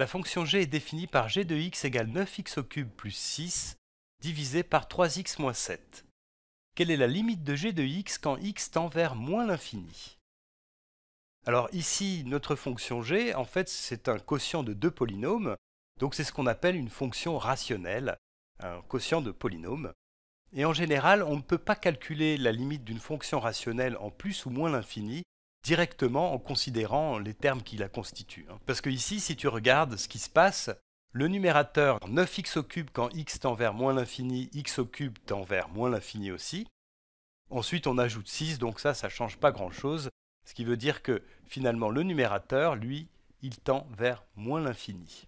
La fonction g est définie par g de x égale 9x au cube plus 6 divisé par 3x moins 7. Quelle est la limite de g de x quand x tend vers moins l'infini Alors ici, notre fonction g, en fait, c'est un quotient de deux polynômes, donc c'est ce qu'on appelle une fonction rationnelle, un quotient de polynômes. Et en général, on ne peut pas calculer la limite d'une fonction rationnelle en plus ou moins l'infini, directement en considérant les termes qui la constituent. Hein. Parce que ici, si tu regardes ce qui se passe, le numérateur 9x au cube quand x tend vers moins l'infini, x au cube tend vers moins l'infini aussi. Ensuite, on ajoute 6, donc ça, ça ne change pas grand-chose. Ce qui veut dire que finalement, le numérateur, lui, il tend vers moins l'infini.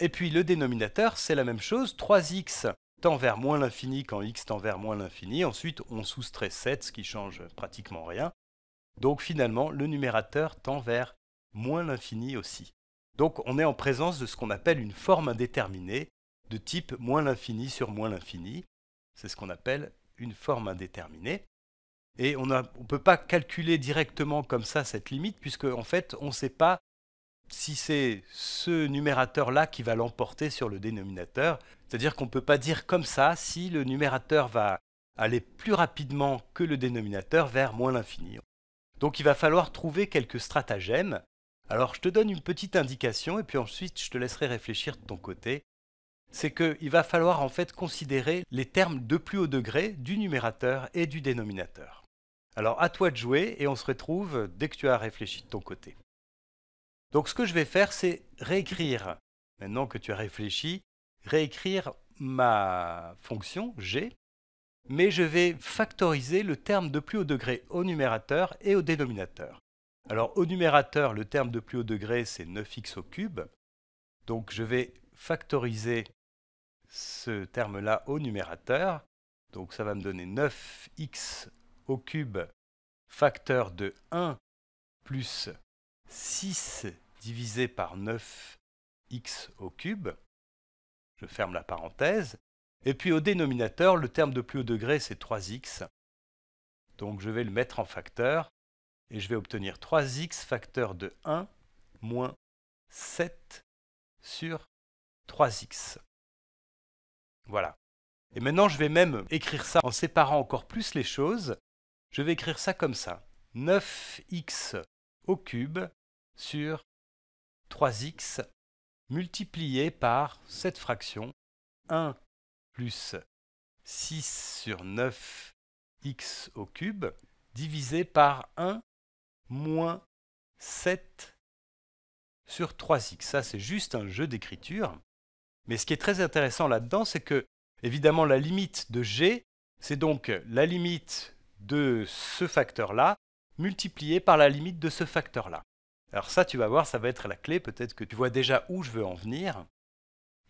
Et puis le dénominateur, c'est la même chose. 3x tend vers moins l'infini quand x tend vers moins l'infini. Ensuite, on soustrait 7, ce qui change pratiquement rien. Donc finalement, le numérateur tend vers moins l'infini aussi. Donc on est en présence de ce qu'on appelle une forme indéterminée, de type moins l'infini sur moins l'infini. C'est ce qu'on appelle une forme indéterminée. Et on ne peut pas calculer directement comme ça cette limite, puisque en fait, on ne sait pas si c'est ce numérateur-là qui va l'emporter sur le dénominateur. C'est-à-dire qu'on ne peut pas dire comme ça si le numérateur va aller plus rapidement que le dénominateur vers moins l'infini. Donc il va falloir trouver quelques stratagèmes. Alors je te donne une petite indication et puis ensuite je te laisserai réfléchir de ton côté. C'est qu'il va falloir en fait considérer les termes de plus haut degré du numérateur et du dénominateur. Alors à toi de jouer et on se retrouve dès que tu as réfléchi de ton côté. Donc ce que je vais faire c'est réécrire, maintenant que tu as réfléchi, réécrire ma fonction g mais je vais factoriser le terme de plus haut degré au numérateur et au dénominateur. Alors au numérateur, le terme de plus haut degré, c'est 9x au cube. Donc je vais factoriser ce terme-là au numérateur. Donc ça va me donner 9x au cube facteur de 1 plus 6 divisé par 9x au cube. Je ferme la parenthèse. Et puis au dénominateur, le terme de plus haut degré, c'est 3x. Donc je vais le mettre en facteur et je vais obtenir 3x facteur de 1 moins 7 sur 3x. Voilà. Et maintenant, je vais même écrire ça en séparant encore plus les choses. Je vais écrire ça comme ça. 9x au cube sur 3x multiplié par cette fraction 1 plus 6 sur 9x au cube divisé par 1 moins 7 sur 3x. Ça, c'est juste un jeu d'écriture. Mais ce qui est très intéressant là-dedans, c'est que, évidemment, la limite de g, c'est donc la limite de ce facteur-là multiplié par la limite de ce facteur-là. Alors ça, tu vas voir, ça va être la clé. Peut-être que tu vois déjà où je veux en venir.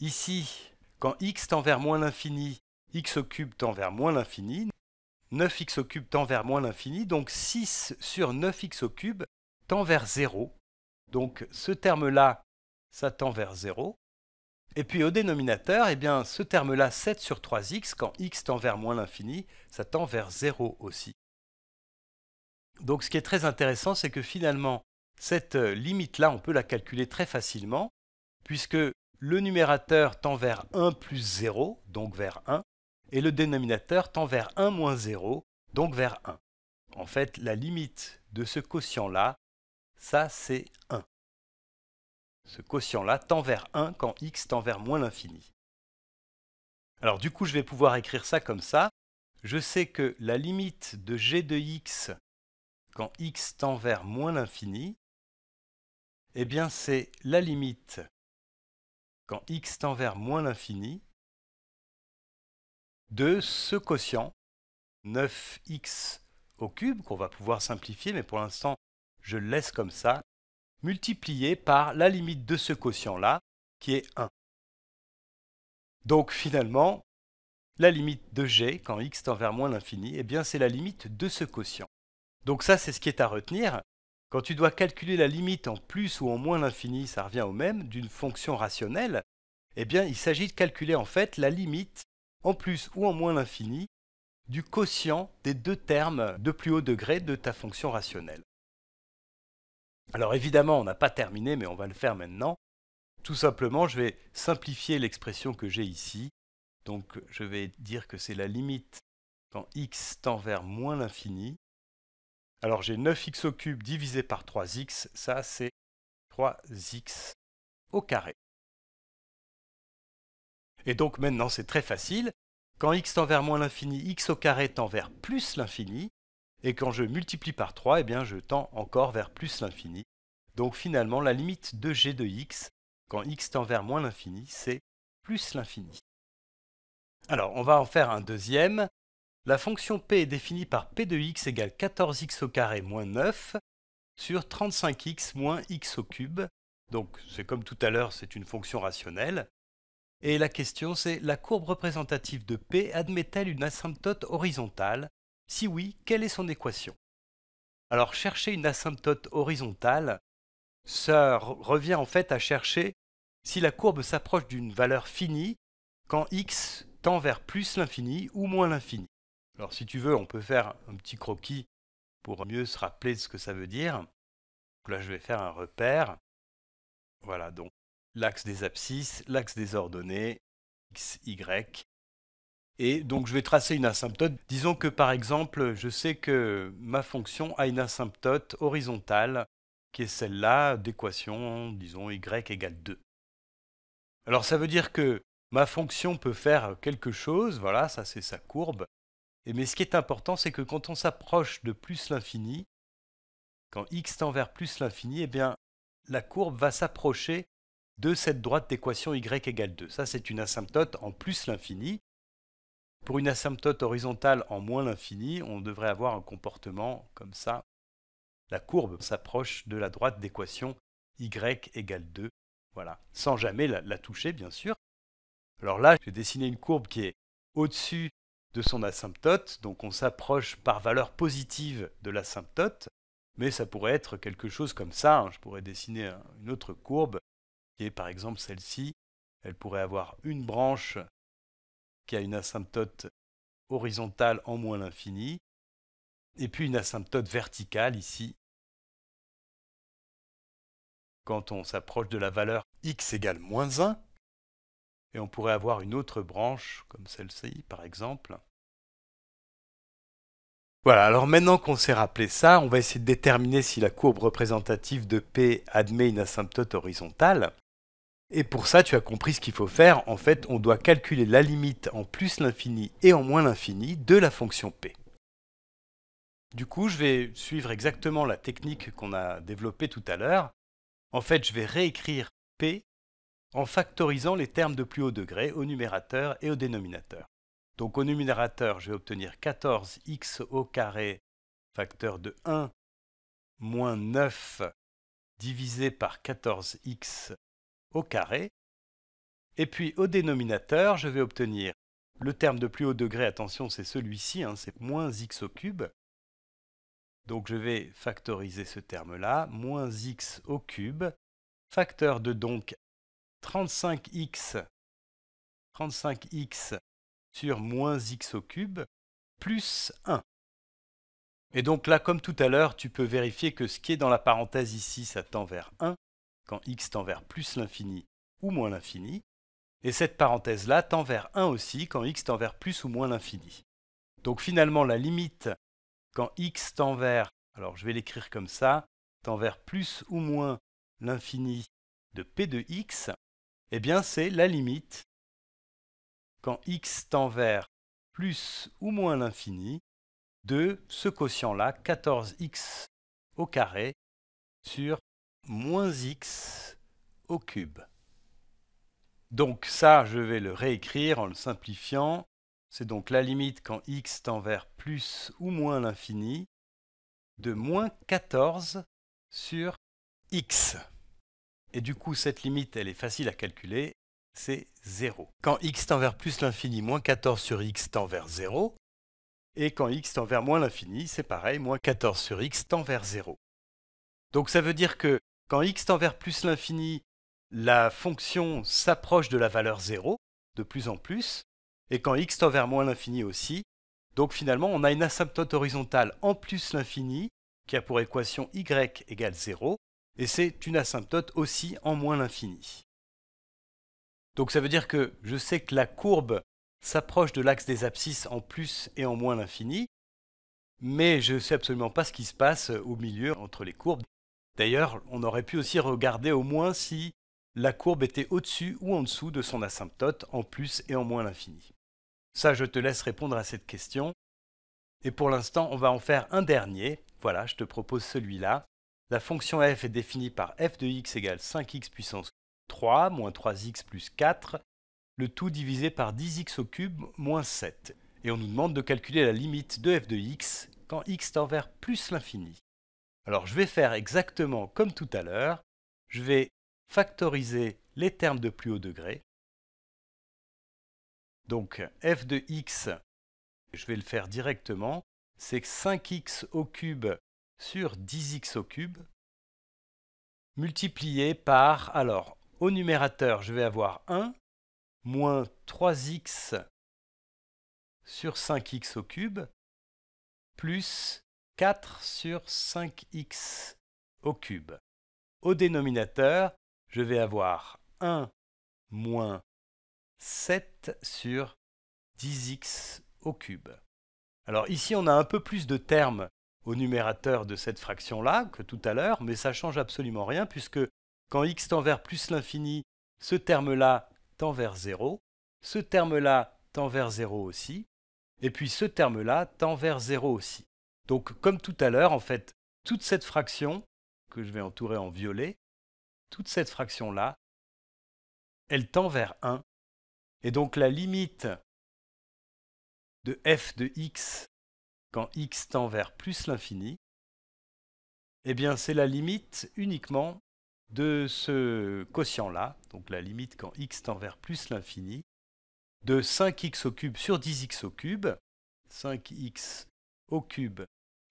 Ici, quand x tend vers moins l'infini, x au cube tend vers moins l'infini, 9x au cube tend vers moins l'infini, donc 6 sur 9x au cube tend vers 0. Donc ce terme-là, ça tend vers 0. Et puis au dénominateur, eh bien, ce terme-là, 7 sur 3x, quand x tend vers moins l'infini, ça tend vers 0 aussi. Donc ce qui est très intéressant, c'est que finalement, cette limite-là, on peut la calculer très facilement, puisque le numérateur tend vers 1 plus 0, donc vers 1, et le dénominateur tend vers 1 moins 0, donc vers 1. En fait, la limite de ce quotient-là, ça c'est 1. Ce quotient-là tend vers 1 quand x tend vers moins l'infini. Alors du coup, je vais pouvoir écrire ça comme ça. Je sais que la limite de g de x quand x tend vers moins l'infini, eh bien c'est la limite quand x tend vers moins l'infini, de ce quotient 9x au cube, qu'on va pouvoir simplifier, mais pour l'instant je le laisse comme ça, multiplié par la limite de ce quotient-là, qui est 1. Donc finalement, la limite de g, quand x tend vers moins l'infini, eh bien c'est la limite de ce quotient. Donc ça, c'est ce qui est à retenir. Quand tu dois calculer la limite en plus ou en moins l'infini, ça revient au même, d'une fonction rationnelle, eh bien il s'agit de calculer en fait la limite en plus ou en moins l'infini du quotient des deux termes de plus haut degré de ta fonction rationnelle. Alors évidemment, on n'a pas terminé, mais on va le faire maintenant. Tout simplement, je vais simplifier l'expression que j'ai ici. Donc je vais dire que c'est la limite quand x tend vers moins l'infini alors j'ai 9x au cube divisé par 3x, ça c'est 3x au carré. Et donc maintenant c'est très facile, quand x tend vers moins l'infini, x au carré tend vers plus l'infini, et quand je multiplie par 3, eh bien je tends encore vers plus l'infini. Donc finalement la limite de g de x, quand x tend vers moins l'infini, c'est plus l'infini. Alors on va en faire un deuxième, la fonction p est définie par p de x égale 14x au carré moins 9 sur 35x moins x au cube. Donc c'est comme tout à l'heure, c'est une fonction rationnelle. Et la question c'est, la courbe représentative de p admet-elle une asymptote horizontale Si oui, quelle est son équation Alors chercher une asymptote horizontale, ça revient en fait à chercher si la courbe s'approche d'une valeur finie quand x tend vers plus l'infini ou moins l'infini. Alors si tu veux, on peut faire un petit croquis pour mieux se rappeler de ce que ça veut dire. là, je vais faire un repère. Voilà, donc l'axe des abscisses, l'axe des ordonnées, x, y. Et donc je vais tracer une asymptote. Disons que par exemple, je sais que ma fonction a une asymptote horizontale qui est celle-là d'équation, disons, y égale 2. Alors ça veut dire que ma fonction peut faire quelque chose, voilà, ça c'est sa courbe, mais ce qui est important, c'est que quand on s'approche de plus l'infini, quand x tend vers plus l'infini, eh bien, la courbe va s'approcher de cette droite d'équation y égale 2. Ça, c'est une asymptote en plus l'infini. Pour une asymptote horizontale en moins l'infini, on devrait avoir un comportement comme ça. La courbe s'approche de la droite d'équation y égale 2. Voilà, sans jamais la, toucher, bien sûr. Alors là, je vais dessiner une courbe qui est au-dessus de son asymptote, donc on s'approche par valeur positive de l'asymptote, mais ça pourrait être quelque chose comme ça, hein. je pourrais dessiner une autre courbe, qui est par exemple celle-ci, elle pourrait avoir une branche qui a une asymptote horizontale en moins l'infini, et puis une asymptote verticale ici, quand on s'approche de la valeur x égale moins 1, et on pourrait avoir une autre branche, comme celle-ci par exemple. Voilà, alors maintenant qu'on s'est rappelé ça, on va essayer de déterminer si la courbe représentative de P admet une asymptote horizontale. Et pour ça, tu as compris ce qu'il faut faire. En fait, on doit calculer la limite en plus l'infini et en moins l'infini de la fonction P. Du coup, je vais suivre exactement la technique qu'on a développée tout à l'heure. En fait, je vais réécrire P en factorisant les termes de plus haut degré au numérateur et au dénominateur. Donc au numérateur, je vais obtenir 14x au carré facteur de 1 moins 9 divisé par 14x au carré. Et puis au dénominateur, je vais obtenir le terme de plus haut degré, attention, c'est celui-ci, hein, c'est moins x au cube. Donc je vais factoriser ce terme-là, moins x au cube, facteur de donc 35x, 35x sur moins x au cube plus 1. Et donc là, comme tout à l'heure, tu peux vérifier que ce qui est dans la parenthèse ici, ça tend vers 1, quand x tend vers plus l'infini ou moins l'infini. Et cette parenthèse-là tend vers 1 aussi, quand x tend vers plus ou moins l'infini. Donc finalement, la limite, quand x tend vers, alors je vais l'écrire comme ça, tend vers plus ou moins l'infini de p de x, eh bien, c'est la limite quand x tend vers plus ou moins l'infini de ce quotient-là, 14x au carré sur moins x au cube. Donc ça, je vais le réécrire en le simplifiant. C'est donc la limite quand x tend vers plus ou moins l'infini de moins 14 sur x. Et du coup, cette limite, elle est facile à calculer, c'est 0. Quand x tend vers plus l'infini, moins 14 sur x tend vers 0. Et quand x tend vers moins l'infini, c'est pareil, moins 14 sur x tend vers 0. Donc ça veut dire que quand x tend vers plus l'infini, la fonction s'approche de la valeur 0 de plus en plus, et quand x tend vers moins l'infini aussi. Donc finalement, on a une asymptote horizontale en plus l'infini qui a pour équation y égale 0, et c'est une asymptote aussi en moins l'infini. Donc ça veut dire que je sais que la courbe s'approche de l'axe des abscisses en plus et en moins l'infini, mais je ne sais absolument pas ce qui se passe au milieu entre les courbes. D'ailleurs, on aurait pu aussi regarder au moins si la courbe était au-dessus ou en dessous de son asymptote en plus et en moins l'infini. Ça, je te laisse répondre à cette question. Et pour l'instant, on va en faire un dernier. Voilà, je te propose celui-là. La fonction f est définie par f de x égale 5x puissance 3 moins 3x plus 4, le tout divisé par 10x au cube moins 7. Et on nous demande de calculer la limite de f de x quand x tend vers plus l'infini. Alors je vais faire exactement comme tout à l'heure, je vais factoriser les termes de plus haut degré. Donc f de x, je vais le faire directement, c'est 5x au cube sur 10x au cube multiplié par, alors au numérateur je vais avoir 1 moins 3x sur 5x au cube plus 4 sur 5x au cube. Au dénominateur, je vais avoir 1 moins 7 sur 10x au cube. Alors ici, on a un peu plus de termes au numérateur de cette fraction-là que tout à l'heure, mais ça change absolument rien puisque quand x tend vers plus l'infini, ce terme-là tend vers 0, ce terme-là tend vers 0 aussi, et puis ce terme-là tend vers 0 aussi. Donc comme tout à l'heure, en fait, toute cette fraction, que je vais entourer en violet, toute cette fraction-là, elle tend vers 1. Et donc la limite de f de x quand x tend vers plus l'infini, eh bien c'est la limite uniquement de ce quotient-là, donc la limite quand x tend vers plus l'infini, de 5x au cube sur 10x au cube, 5x au cube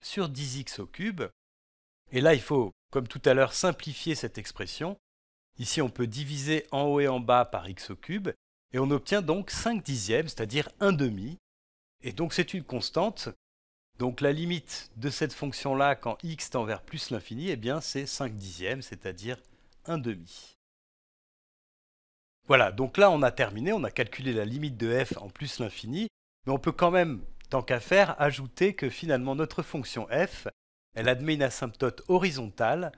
sur 10x au cube. Et là, il faut, comme tout à l'heure, simplifier cette expression. Ici, on peut diviser en haut et en bas par x au cube, et on obtient donc 5 dixièmes, c'est-à-dire 1 demi. Et donc, c'est une constante donc la limite de cette fonction-là, quand x tend vers plus l'infini, eh bien c'est 5 dixièmes, c'est-à-dire 1 demi. Voilà, donc là on a terminé, on a calculé la limite de f en plus l'infini, mais on peut quand même, tant qu'à faire, ajouter que finalement notre fonction f, elle admet une asymptote horizontale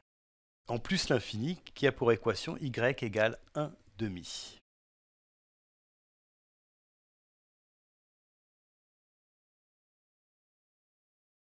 en plus l'infini qui a pour équation y égale 1 demi.